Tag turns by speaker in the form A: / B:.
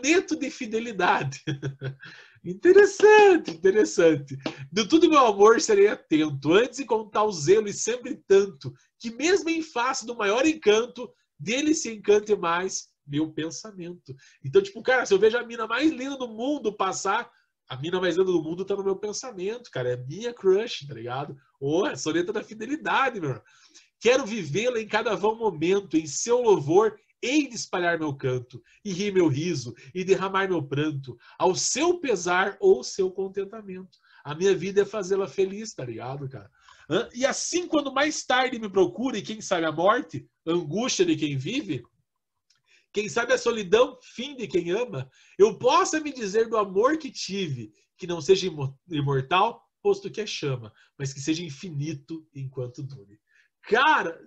A: soneto de fidelidade. interessante, interessante. De tudo meu amor serei atento, antes e com tal zelo e sempre tanto, que mesmo em face do maior encanto, dele se encante mais meu pensamento. Então, tipo, cara, se eu vejo a mina mais linda do mundo passar, a mina mais linda do mundo tá no meu pensamento, cara. É minha crush, tá ligado? Ou oh, é da fidelidade, meu. Quero vivê-la em cada vão momento, em seu louvor hei de espalhar meu canto, e rir meu riso, e derramar meu pranto, ao seu pesar ou seu contentamento. A minha vida é fazê-la feliz, tá ligado, cara? E assim, quando mais tarde me procure, quem sabe a morte, angústia de quem vive, quem sabe a solidão, fim de quem ama, eu possa me dizer do amor que tive, que não seja imortal, posto que é chama, mas que seja infinito enquanto dure. Cara,